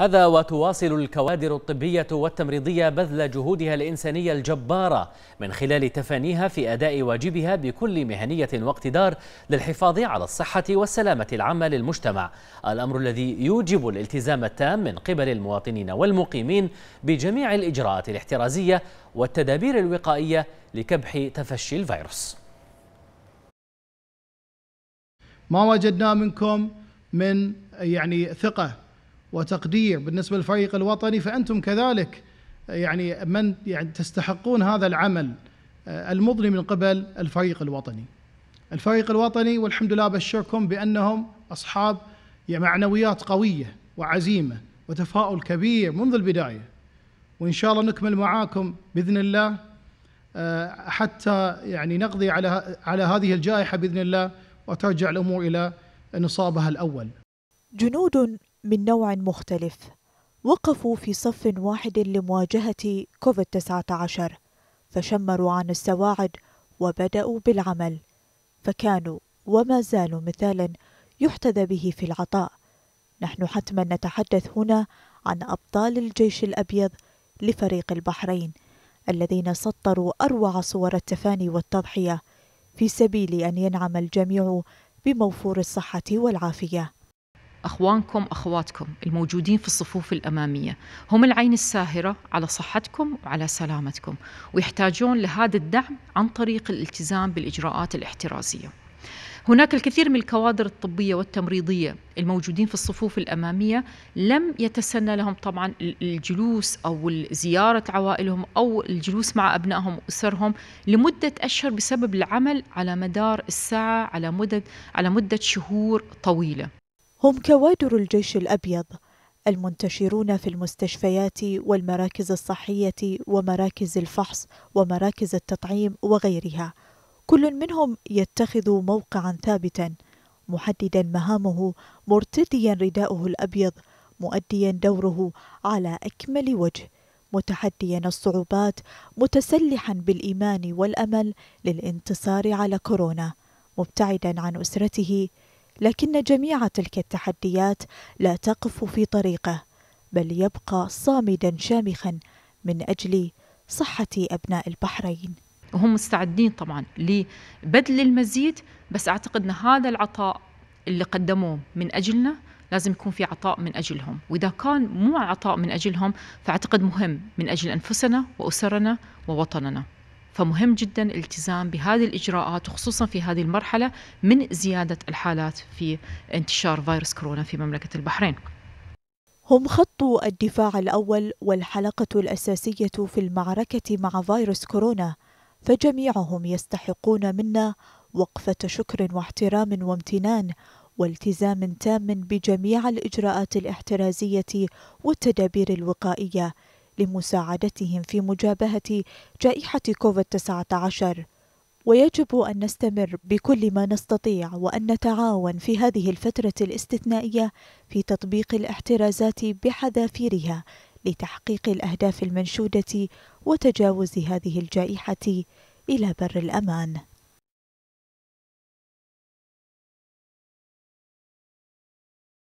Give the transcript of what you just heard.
هذا وتواصل الكوادر الطبية والتمريضية بذل جهودها الإنسانية الجبارة من خلال تفانيها في أداء واجبها بكل مهنية واقتدار للحفاظ على الصحة والسلامة العامة للمجتمع الأمر الذي يوجب الالتزام التام من قبل المواطنين والمقيمين بجميع الإجراءات الاحترازية والتدابير الوقائية لكبح تفشي الفيروس ما وجدنا منكم من يعني ثقة وتقدير بالنسبة للفريق الوطني فأنتم كذلك يعني من يعني تستحقون هذا العمل آه، المضني من قبل الفريق الوطني الفريق الوطني والحمد لله أبشركم بأنهم أصحاب معنويات قوية وعزيمة وتفاؤل كبير منذ البداية وإن شاء الله نكمل معاكم بإذن الله آه، حتى يعني نقضي على على هذه الجائحة بإذن الله وترجع الأمور إلى نصابها الأول جنود من نوع مختلف وقفوا في صف واحد لمواجهة كوفيد-19 فشمروا عن السواعد وبدأوا بالعمل فكانوا وما زالوا مثالا يحتذى به في العطاء نحن حتما نتحدث هنا عن أبطال الجيش الأبيض لفريق البحرين الذين سطروا أروع صور التفاني والتضحية في سبيل أن ينعم الجميع بموفور الصحة والعافية أخوانكم أخواتكم الموجودين في الصفوف الأمامية هم العين الساهرة على صحتكم وعلى سلامتكم ويحتاجون لهذا الدعم عن طريق الالتزام بالإجراءات الاحترازية هناك الكثير من الكوادر الطبية والتمريضية الموجودين في الصفوف الأمامية لم يتسنى لهم طبعا الجلوس أو زيارة عوائلهم أو الجلوس مع أبنائهم وأسرهم لمدة أشهر بسبب العمل على مدار الساعة على مدة على مدة شهور طويلة هم كوادر الجيش الأبيض المنتشرون في المستشفيات والمراكز الصحية ومراكز الفحص ومراكز التطعيم وغيرها كل منهم يتخذ موقعا ثابتا محددا مهامه مرتديا رداءه الأبيض مؤديا دوره على أكمل وجه متحديا الصعوبات متسلحا بالإيمان والأمل للانتصار على كورونا مبتعدا عن أسرته لكن جميع تلك التحديات لا تقف في طريقه بل يبقى صامدا شامخا من اجل صحه ابناء البحرين وهم مستعدين طبعا لبذل المزيد بس اعتقد ان هذا العطاء اللي قدموه من اجلنا لازم يكون في عطاء من اجلهم، واذا كان مو عطاء من اجلهم فاعتقد مهم من اجل انفسنا واسرنا ووطننا. فمهم جدا الالتزام بهذه الإجراءات وخصوصا في هذه المرحلة من زيادة الحالات في انتشار فيروس كورونا في مملكة البحرين هم خط الدفاع الأول والحلقة الأساسية في المعركة مع فيروس كورونا فجميعهم يستحقون منا وقفة شكر واحترام وامتنان والتزام تام بجميع الإجراءات الاحترازية والتدابير الوقائية لمساعدتهم في مجابهة جائحة كوفيد-19 ويجب أن نستمر بكل ما نستطيع وأن نتعاون في هذه الفترة الاستثنائية في تطبيق الاحترازات بحذافيرها لتحقيق الأهداف المنشودة وتجاوز هذه الجائحة إلى بر الأمان